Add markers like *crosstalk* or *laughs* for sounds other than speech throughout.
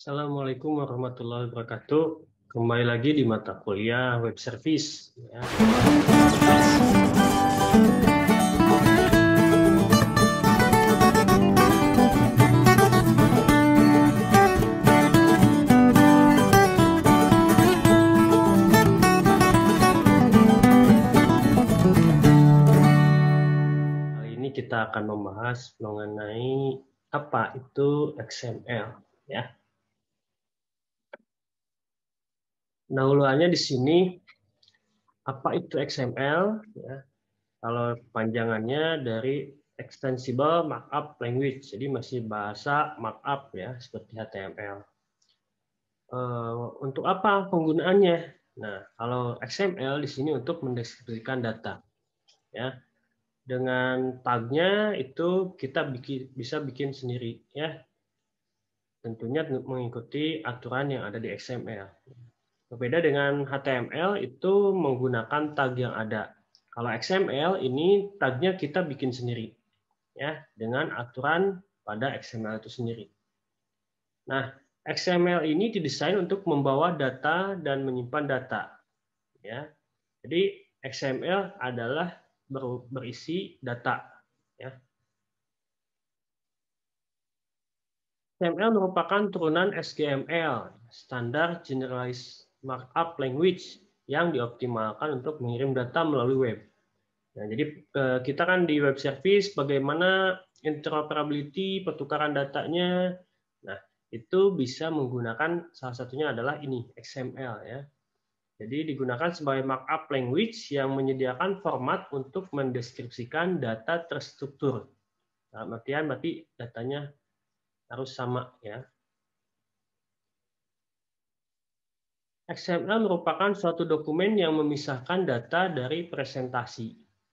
Assalamualaikum warahmatullahi wabarakatuh. Kembali lagi di mata kuliah web service. Ya. kita akan membahas mengenai apa itu XML ya. pendahuluannya di sini apa itu XML ya. Kalau panjangannya dari extensible markup language. Jadi masih bahasa markup ya seperti HTML. Eh, untuk apa penggunaannya? Nah, kalau XML di sini untuk mendeskripsikan data. Ya. Dengan tagnya itu kita bikin, bisa bikin sendiri ya. Tentunya mengikuti aturan yang ada di XML. Berbeda dengan HTML itu menggunakan tag yang ada. Kalau XML ini tagnya kita bikin sendiri ya dengan aturan pada XML itu sendiri. Nah, XML ini didesain untuk membawa data dan menyimpan data. Ya. Jadi XML adalah berisi data. Ya. XML merupakan turunan SGML, Standard Generalized markup language yang dioptimalkan untuk mengirim data melalui web. Nah, jadi eh, kita kan di web service bagaimana interoperability pertukaran datanya. Nah, itu bisa menggunakan salah satunya adalah ini XML ya. Jadi digunakan sebagai markup language yang menyediakan format untuk mendeskripsikan data terstruktur. Nah, artian berarti datanya harus sama ya. XML merupakan suatu dokumen yang memisahkan data dari presentasi.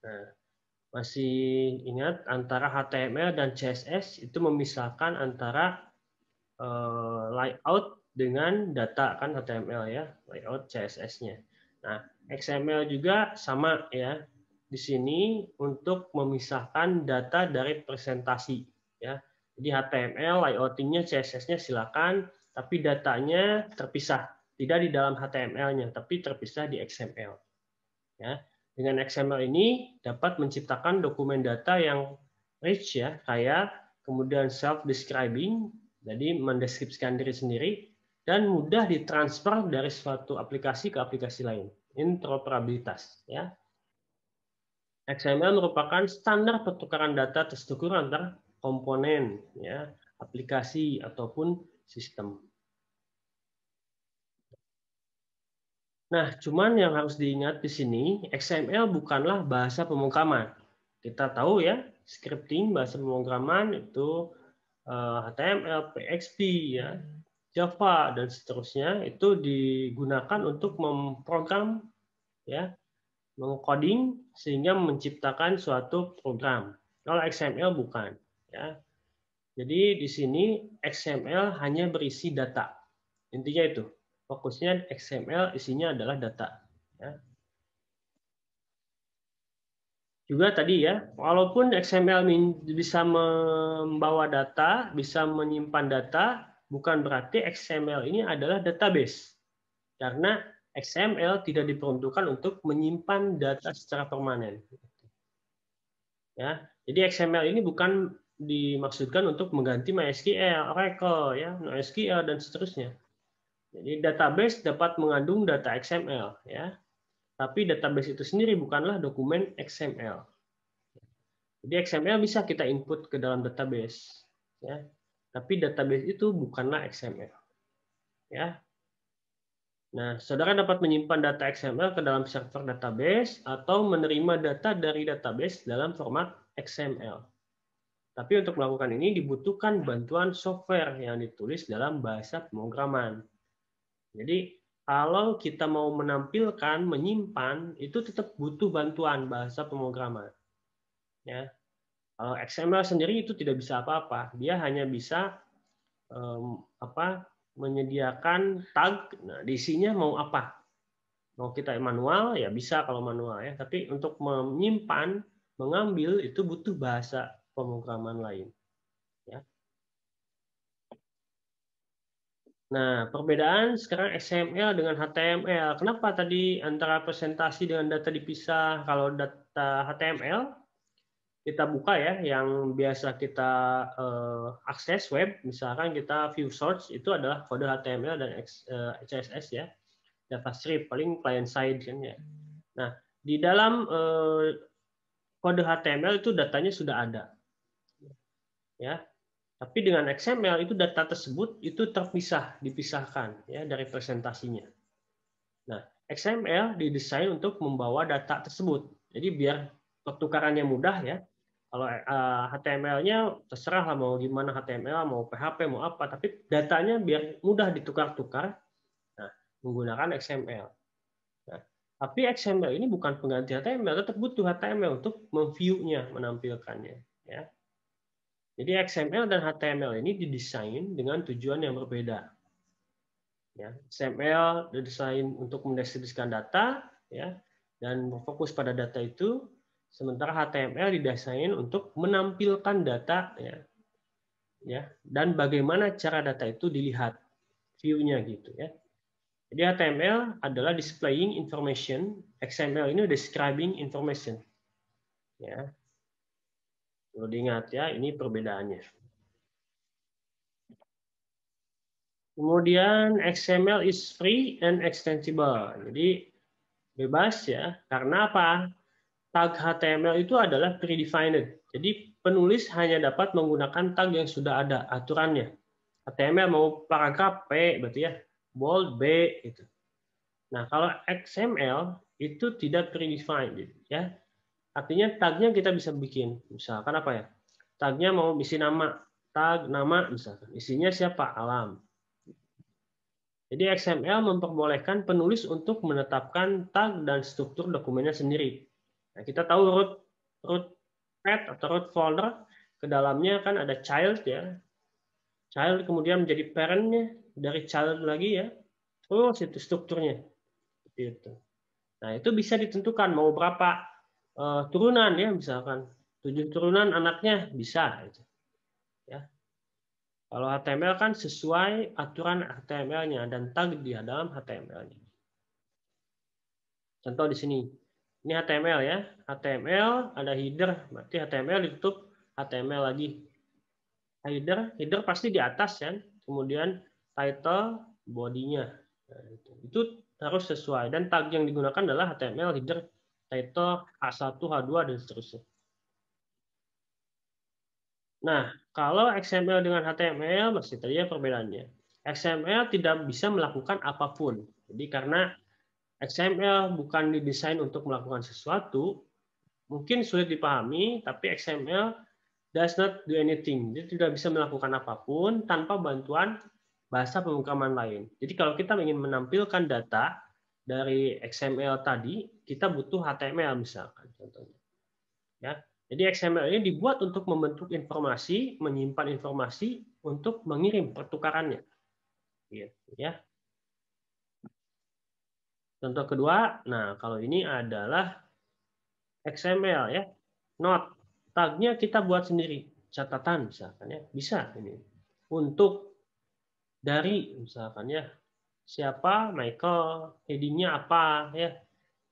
Nah, masih ingat antara HTML dan CSS itu memisahkan antara eh, layout dengan data kan HTML ya, layout CSS-nya. Nah, XML juga sama ya. Di sini untuk memisahkan data dari presentasi ya. Jadi HTML, layoutingnya, CSS-nya silakan, tapi datanya terpisah tidak di dalam HTML-nya, tapi terpisah di XML. Ya. Dengan XML ini dapat menciptakan dokumen data yang rich ya, kayak kemudian self-describing, jadi mendeskripsikan diri sendiri, dan mudah ditransfer dari suatu aplikasi ke aplikasi lain. Interoperabilitas. Ya. XML merupakan standar pertukaran data terstruktur antar komponen, ya, aplikasi ataupun sistem. Nah, cuman yang harus diingat di sini, XML bukanlah bahasa pemrograman. Kita tahu ya, scripting bahasa pemrograman itu HTML, eh, PHP, ya, Java dan seterusnya itu digunakan untuk memprogram ya, mengcoding sehingga menciptakan suatu program. Kalau XML bukan, ya. Jadi di sini XML hanya berisi data. Intinya itu fokusnya XML isinya adalah data. Ya. Juga tadi ya, walaupun XML bisa membawa data, bisa menyimpan data, bukan berarti XML ini adalah database. Karena XML tidak diperuntukkan untuk menyimpan data secara permanen. Ya, jadi XML ini bukan dimaksudkan untuk mengganti MySQL, Oracle, ya, NoSQL dan seterusnya jadi database dapat mengandung data XML ya. Tapi database itu sendiri bukanlah dokumen XML. Jadi XML bisa kita input ke dalam database ya. Tapi database itu bukanlah XML. Ya. Nah, saudara dapat menyimpan data XML ke dalam server database atau menerima data dari database dalam format XML. Tapi untuk melakukan ini dibutuhkan bantuan software yang ditulis dalam bahasa pemrograman. Jadi kalau kita mau menampilkan, menyimpan, itu tetap butuh bantuan bahasa pemrograman. Ya. Kalau XML sendiri itu tidak bisa apa-apa, dia hanya bisa um, apa menyediakan tag. Nah, isinya mau apa? Mau kita manual ya bisa kalau manual ya, tapi untuk menyimpan, mengambil itu butuh bahasa pemrograman lain. Nah, perbedaan sekarang XML dengan HTML. Kenapa tadi antara presentasi dengan data dipisah? Kalau data HTML kita buka ya, yang biasa kita uh, akses web, misalkan kita view source itu adalah kode HTML dan X, CSS eh, ya, JavaScript paling client side kan ya. Nah, di dalam uh, kode HTML itu datanya sudah ada. Ya, tapi dengan XML itu data tersebut itu terpisah, dipisahkan ya dari presentasinya. Nah, XML didesain untuk membawa data tersebut. Jadi biar pertukarannya mudah ya. Kalau HTML-nya eh, terserah lah mau gimana HTML, mau PHP, mau apa, tapi datanya biar mudah ditukar-tukar nah, menggunakan XML. Nah, tapi XML ini bukan pengganti HTML, tetap butuh HTML untuk memview-nya, menampilkannya. Ya. Jadi XML dan HTML ini didesain dengan tujuan yang berbeda. Ya, XML didesain untuk mendeskripsikan data, ya, dan berfokus pada data itu. Sementara HTML didesain untuk menampilkan data, ya, ya, dan bagaimana cara data itu dilihat, view-nya gitu, ya. Jadi HTML adalah displaying information, XML ini describing information. Ya, Perlu diingat ya, ini perbedaannya. Kemudian XML is free and extensible. Jadi bebas ya. Karena apa? Tag HTML itu adalah predefined. Jadi penulis hanya dapat menggunakan tag yang sudah ada aturannya. HTML mau paragraf P berarti ya, bold B itu. Nah, kalau XML itu tidak predefined ya. Artinya tagnya kita bisa bikin. Misalkan apa ya? Tagnya mau isi nama, tag nama misalkan. Isinya siapa? Alam. Jadi XML memperbolehkan penulis untuk menetapkan tag dan struktur dokumennya sendiri. Nah, kita tahu root root path atau root folder ke dalamnya kan ada child ya. Child kemudian menjadi parentnya, dari child lagi ya. Terus itu strukturnya. Itu. Nah, itu bisa ditentukan mau berapa uh, turunan ya misalkan tujuh turunan anaknya bisa gitu. ya kalau HTML kan sesuai aturan HTML-nya dan tag di dalam HTML-nya contoh di sini ini HTML ya HTML ada header berarti HTML ditutup HTML lagi header header pasti di atas ya kemudian title bodinya nah, itu. itu harus sesuai dan tag yang digunakan adalah HTML header title H1, H2, dan seterusnya. Nah, kalau XML dengan HTML masih terjadi perbedaannya. XML tidak bisa melakukan apapun. Jadi karena XML bukan didesain untuk melakukan sesuatu, mungkin sulit dipahami, tapi XML does not do anything. Dia tidak bisa melakukan apapun tanpa bantuan bahasa pemrograman lain. Jadi kalau kita ingin menampilkan data dari XML tadi, kita butuh HTML misalkan contohnya. Ya. Jadi XML ini dibuat untuk membentuk informasi, menyimpan informasi untuk mengirim pertukarannya. Gitu, ya. Contoh kedua, nah kalau ini adalah XML ya, not tagnya kita buat sendiri, catatan misalkan ya, bisa ini untuk dari misalkan ya siapa Michael headingnya apa ya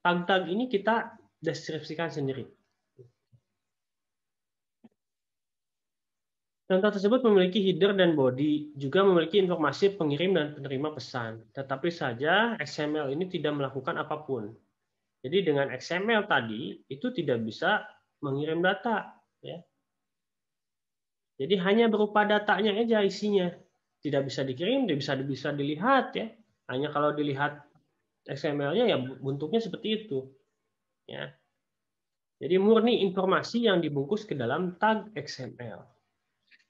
tag-tag ini kita deskripsikan sendiri. Contoh tersebut memiliki header dan body, juga memiliki informasi pengirim dan penerima pesan. Tetapi saja XML ini tidak melakukan apapun. Jadi dengan XML tadi itu tidak bisa mengirim data, ya. Jadi hanya berupa datanya aja isinya. Tidak bisa dikirim, tidak bisa dilihat ya. Hanya kalau dilihat XML-nya ya bentuknya seperti itu. Ya. Jadi murni informasi yang dibungkus ke dalam tag XML.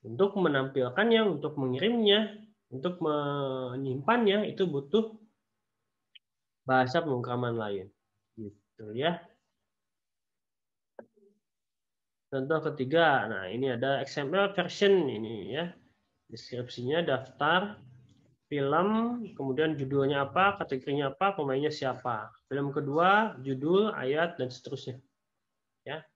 Untuk menampilkannya, untuk mengirimnya, untuk menyimpannya itu butuh bahasa pemrograman lain. Gitu ya. Contoh ketiga, nah ini ada XML version ini ya. Deskripsinya daftar film, kemudian judulnya apa, kategorinya apa, pemainnya siapa. Film kedua, judul, ayat, dan seterusnya. Ya.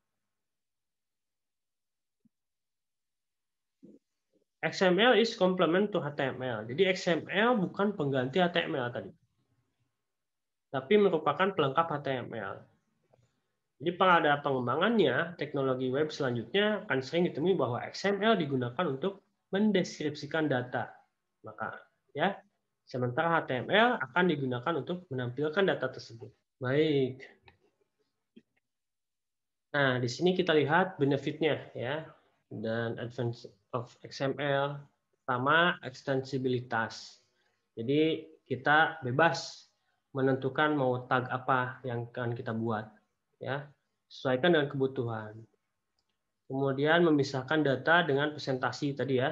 XML is complement to HTML. Jadi XML bukan pengganti HTML tadi. Tapi merupakan pelengkap HTML. Jadi pada pengembangannya, teknologi web selanjutnya akan sering ditemui bahwa XML digunakan untuk mendeskripsikan data. Maka ya. Sementara HTML akan digunakan untuk menampilkan data tersebut. Baik. Nah, di sini kita lihat benefitnya ya dan advance of XML pertama ekstensibilitas. Jadi kita bebas menentukan mau tag apa yang akan kita buat ya. Sesuaikan dengan kebutuhan kemudian memisahkan data dengan presentasi tadi ya.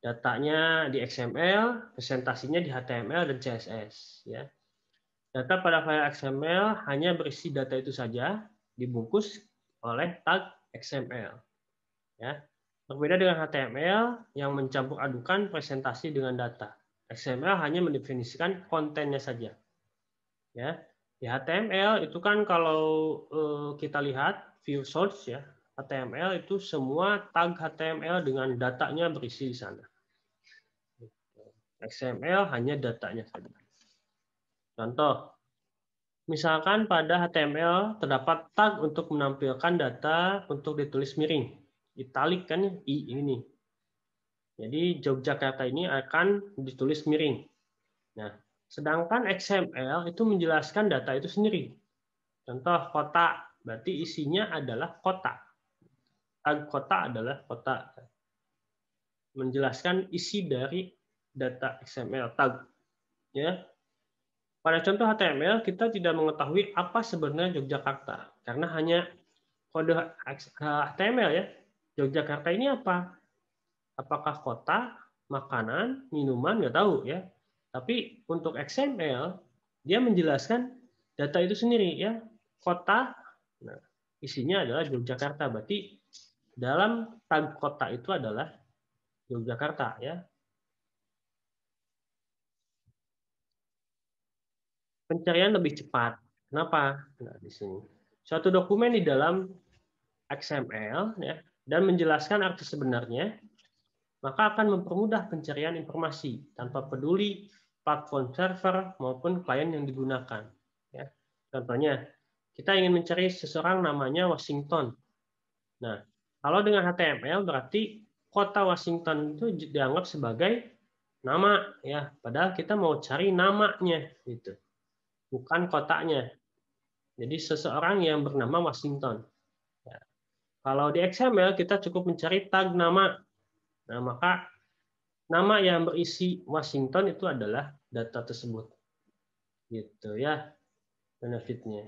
Datanya di XML, presentasinya di HTML dan CSS. Ya. Data pada file XML hanya berisi data itu saja, dibungkus oleh tag XML. Ya. Berbeda dengan HTML yang mencampur adukan presentasi dengan data. XML hanya mendefinisikan kontennya saja. Ya. Di HTML itu kan kalau eh, kita lihat view source ya, HTML itu semua tag HTML dengan datanya berisi di sana. XML hanya datanya saja. Contoh, misalkan pada HTML terdapat tag untuk menampilkan data untuk ditulis miring. Italik kan I ini. Jadi Yogyakarta ini akan ditulis miring. Nah, sedangkan XML itu menjelaskan data itu sendiri. Contoh kota, berarti isinya adalah kota. Tag kota adalah kota. Menjelaskan isi dari data XML tag. Ya. Pada contoh HTML kita tidak mengetahui apa sebenarnya Yogyakarta karena hanya kode HTML eh, ya. Yogyakarta ini apa? Apakah kota, makanan, minuman nggak tahu ya. Tapi untuk XML dia menjelaskan data itu sendiri ya. Kota, nah, isinya adalah Yogyakarta. Berarti dalam tag kota itu adalah Yogyakarta ya. pencarian lebih cepat. Kenapa? Nah, di sini. Suatu dokumen di dalam XML ya, dan menjelaskan arti sebenarnya, maka akan mempermudah pencarian informasi tanpa peduli platform server maupun klien yang digunakan. Ya. Contohnya, kita ingin mencari seseorang namanya Washington. Nah, kalau dengan HTML berarti kota Washington itu dianggap sebagai nama ya, padahal kita mau cari namanya gitu bukan kotaknya. Jadi seseorang yang bernama Washington. Ya. Kalau di XML kita cukup mencari tag nama. Nah, maka nama yang berisi Washington itu adalah data tersebut. Gitu ya benefitnya.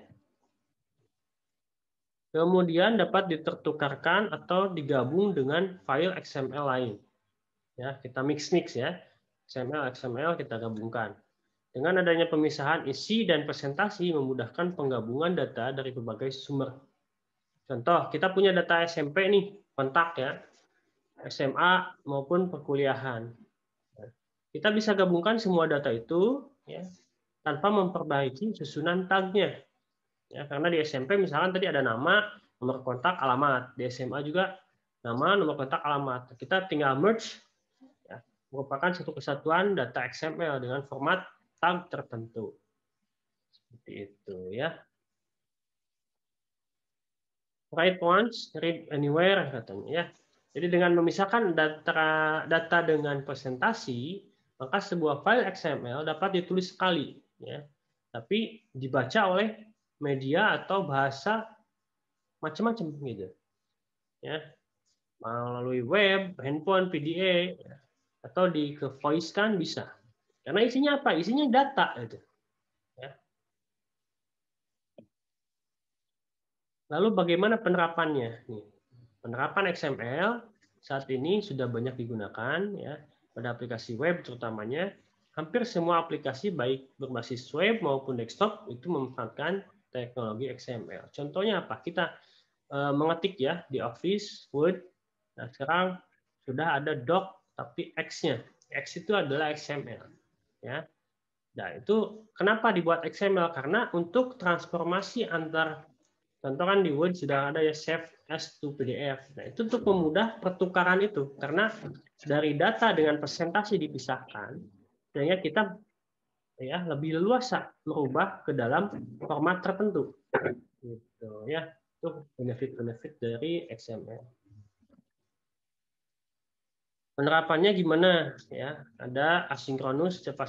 Kemudian dapat ditertukarkan atau digabung dengan file XML lain. Ya, kita mix-mix ya. XML XML kita gabungkan. Dengan adanya pemisahan isi dan presentasi memudahkan penggabungan data dari berbagai sumber. Contoh, kita punya data SMP nih, kontak ya, SMA maupun perkuliahan. Kita bisa gabungkan semua data itu ya, tanpa memperbaiki susunan tagnya. Ya, karena di SMP misalkan tadi ada nama, nomor kontak, alamat. Di SMA juga nama, nomor kontak, alamat. Kita tinggal merge ya, merupakan satu kesatuan data XML dengan format tam tertentu. Seperti itu ya. Write once, read anywhere katanya ya. Jadi dengan memisahkan data data dengan presentasi, maka sebuah file XML dapat ditulis sekali ya. Tapi dibaca oleh media atau bahasa macam-macam gitu. Ya. Melalui web, handphone, PDA ya. atau di ke voice kan bisa. Karena isinya apa? Isinya data. Gitu. Ya. Lalu bagaimana penerapannya? Nih, penerapan XML saat ini sudah banyak digunakan ya pada aplikasi web terutamanya. Hampir semua aplikasi baik berbasis web maupun desktop itu memanfaatkan teknologi XML. Contohnya apa? Kita eh, mengetik ya di Office, Word. Nah, sekarang sudah ada doc tapi X-nya. X itu adalah XML. Ya. Nah, itu kenapa dibuat XML? Karena untuk transformasi antar contoh kan di Word sudah ada ya save as to PDF. Nah, itu untuk memudah pertukaran itu karena dari data dengan presentasi dipisahkan sehingga kita ya lebih leluasa merubah ke dalam format tertentu. Gitu ya. Itu benefit-benefit dari XML. Penerapannya gimana? Ya, ada asinkronus cepat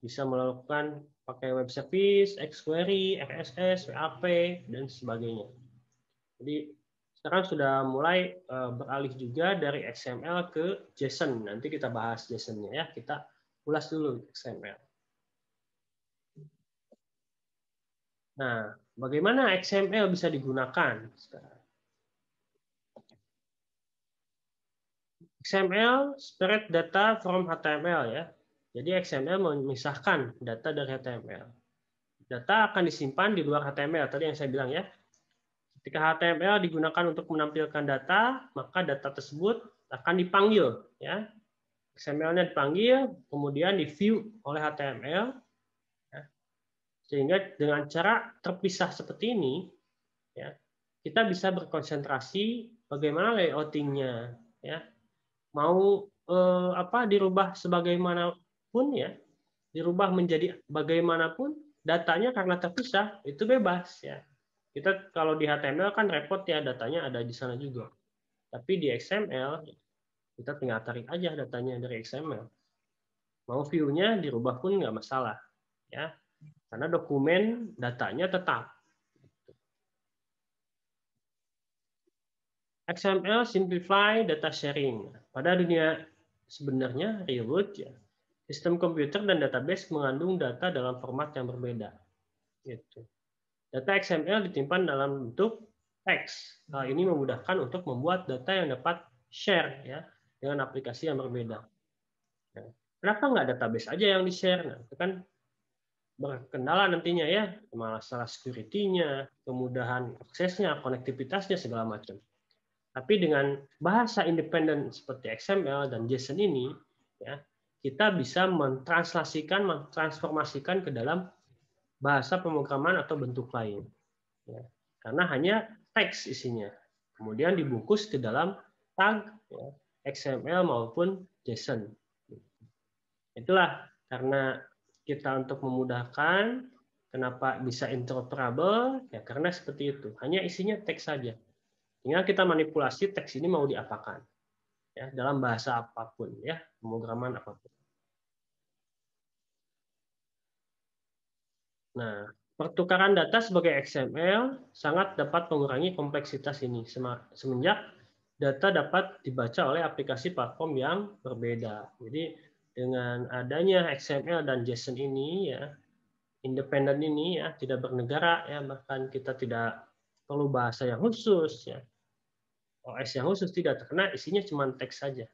bisa melakukan pakai web service, xquery RSS, WAP, dan sebagainya. Jadi sekarang sudah mulai eh, beralih juga dari XML ke JSON. Nanti kita bahas JSON-nya ya. Kita ulas dulu XML. Nah, bagaimana XML bisa digunakan sekarang? XML separate data from HTML ya. Jadi XML memisahkan data dari HTML. Data akan disimpan di luar HTML tadi yang saya bilang ya. Ketika HTML digunakan untuk menampilkan data, maka data tersebut akan dipanggil ya. XML-nya dipanggil, kemudian di view oleh HTML. Ya. Sehingga dengan cara terpisah seperti ini, ya, kita bisa berkonsentrasi bagaimana layoutingnya, ya, mau eh, apa dirubah sebagaimanapun ya, dirubah menjadi bagaimanapun datanya karena terpisah itu bebas ya. Kita kalau di HTML kan repot ya datanya ada di sana juga. Tapi di XML kita tinggal tarik aja datanya dari XML. Mau viewnya dirubah pun nggak masalah ya. Karena dokumen datanya tetap. XML simplify data sharing. Pada dunia sebenarnya reward ya sistem komputer dan database mengandung data dalam format yang berbeda. Gitu. Data XML ditimpan dalam bentuk teks. Hal nah, ini memudahkan untuk membuat data yang dapat share ya dengan aplikasi yang berbeda. Nah, kenapa nggak database aja yang di-share? Nah, itu kan berkendala nantinya ya, masalah security-nya, kemudahan aksesnya, konektivitasnya, segala macam. Tapi dengan bahasa independen seperti XML dan JSON ini, ya, kita bisa mentranslasikan, mentransformasikan ke dalam bahasa pemrograman atau bentuk lain. Ya, karena hanya teks isinya. Kemudian dibungkus ke dalam tag ya, XML maupun JSON. Itulah karena kita untuk memudahkan kenapa bisa interoperable ya karena seperti itu hanya isinya teks saja Tinggal kita manipulasi teks ini mau diapakan. Ya, dalam bahasa apapun ya, pemrograman apapun. Nah, pertukaran data sebagai XML sangat dapat mengurangi kompleksitas ini semenjak data dapat dibaca oleh aplikasi platform yang berbeda. Jadi dengan adanya XML dan JSON ini ya independen ini ya tidak bernegara ya bahkan kita tidak perlu bahasa yang khusus ya. OS yang khusus tidak terkena. isinya cuma teks saja.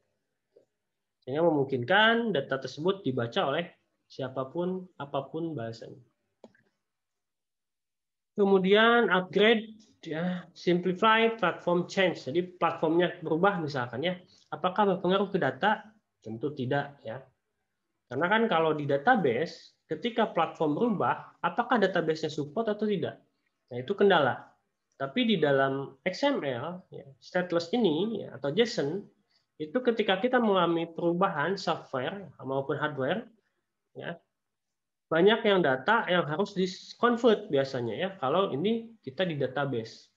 Sehingga memungkinkan data tersebut dibaca oleh siapapun apapun bahasanya. Kemudian upgrade ya, simplify platform change. Jadi platformnya berubah misalkan ya. Apakah berpengaruh ke data? Tentu tidak ya. Karena kan kalau di database ketika platform berubah, apakah databasenya support atau tidak? Nah, itu kendala. Tapi di dalam XML, ya, stateless ini ya, atau JSON itu ketika kita mengalami perubahan software maupun hardware, ya, banyak yang data yang harus di convert biasanya ya. Kalau ini kita di database.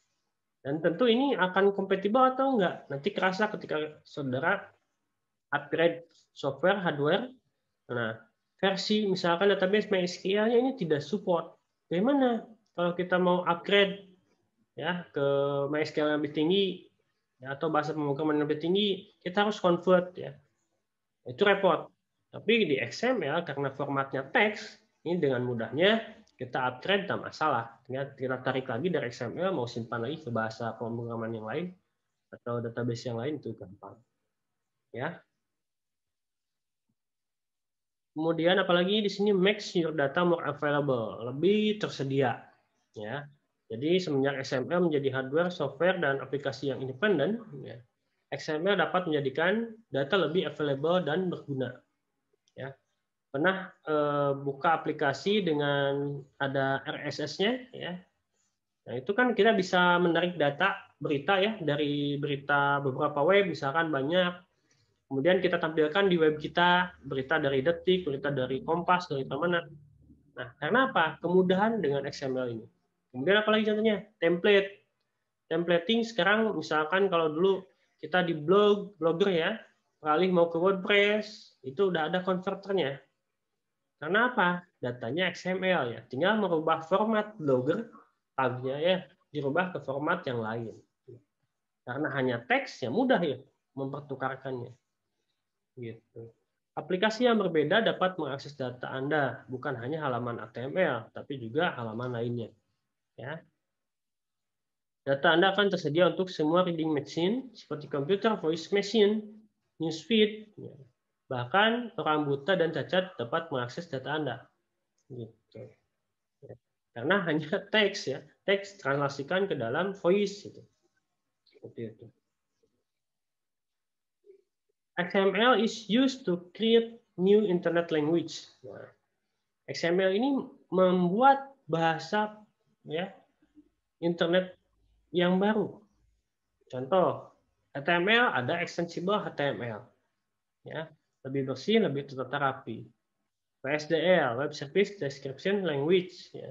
Dan tentu ini akan kompatibel atau enggak. Nanti kerasa ketika saudara upgrade software, hardware. Nah, versi misalkan database MySQL-nya ini tidak support. Bagaimana kalau kita mau upgrade ya ke MySQL yang lebih tinggi ya, atau bahasa pemrograman yang lebih tinggi kita harus convert ya itu repot tapi di XML ya, karena formatnya teks ini dengan mudahnya kita upgrade tak masalah ya, kita tarik lagi dari XML ya, mau simpan lagi ke bahasa pemrograman yang lain atau database yang lain itu gampang ya kemudian apalagi di sini make your data more available lebih tersedia ya jadi semenjak XML menjadi hardware, software, dan aplikasi yang independen, ya, XML dapat menjadikan data lebih available dan berguna. Ya. Pernah eh, buka aplikasi dengan ada RSS-nya, ya. Nah itu kan kita bisa menarik data berita ya dari berita beberapa web, misalkan banyak. Kemudian kita tampilkan di web kita berita dari Detik, berita dari Kompas, dari mana. Nah karena apa? Kemudahan dengan XML ini Kemudian apalagi contohnya? Template. Templating sekarang misalkan kalau dulu kita di blog, blogger ya, beralih mau ke WordPress, itu udah ada konverternya. Karena apa? Datanya XML ya. Tinggal merubah format blogger tagnya ya, dirubah ke format yang lain. Karena hanya teks ya mudah ya mempertukarkannya. Gitu. Aplikasi yang berbeda dapat mengakses data Anda, bukan hanya halaman HTML, tapi juga halaman lainnya. Ya. Data Anda akan tersedia untuk semua reading machine seperti komputer, voice machine, newsfeed, ya. bahkan orang buta dan cacat dapat mengakses data Anda. Gitu. Ya. Karena *laughs* hanya teks ya, teks translasikan ke dalam voice gitu. Seperti itu. XML is used to create new internet language. Nah, XML ini membuat bahasa ya internet yang baru. Contoh, HTML ada extensible HTML. Ya, lebih bersih, lebih tertata rapi. WSDL, Web Service Description Language. Ya.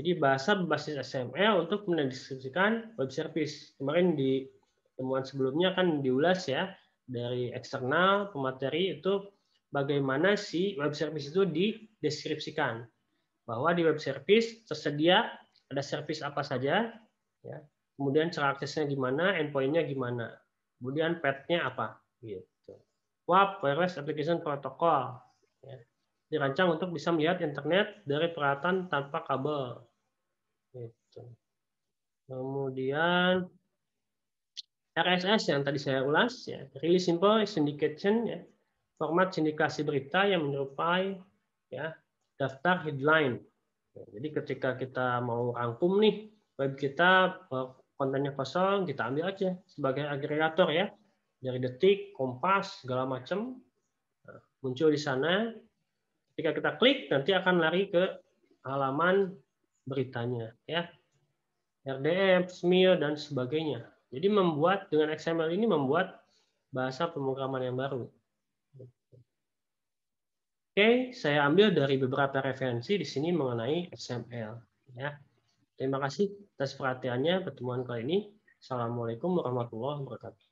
Jadi bahasa berbasis HTML untuk mendeskripsikan web service. Kemarin di temuan sebelumnya kan diulas ya dari eksternal pemateri itu bagaimana si web service itu dideskripsikan. Bahwa di web service tersedia ada service apa saja, ya. kemudian cara aksesnya gimana, endpointnya gimana, kemudian path-nya apa, gitu. WAP (Wireless Application Protocol) ya. dirancang untuk bisa melihat internet dari peralatan tanpa kabel. Gitu. Kemudian RSS yang tadi saya ulas, ya, really simple syndication, ya, format sindikasi berita yang menyerupai ya, daftar headline jadi ketika kita mau rangkum nih web kita eh, kontennya kosong, kita ambil aja sebagai agregator ya. Dari detik, kompas, segala macam eh, muncul di sana. Ketika kita klik, nanti akan lari ke halaman beritanya ya. RDM, SMIO dan sebagainya. Jadi membuat dengan XML ini membuat bahasa pemrograman yang baru. Oke, saya ambil dari beberapa referensi di sini mengenai SML. Ya. Terima kasih atas perhatiannya pertemuan kali ini. Assalamualaikum warahmatullahi wabarakatuh.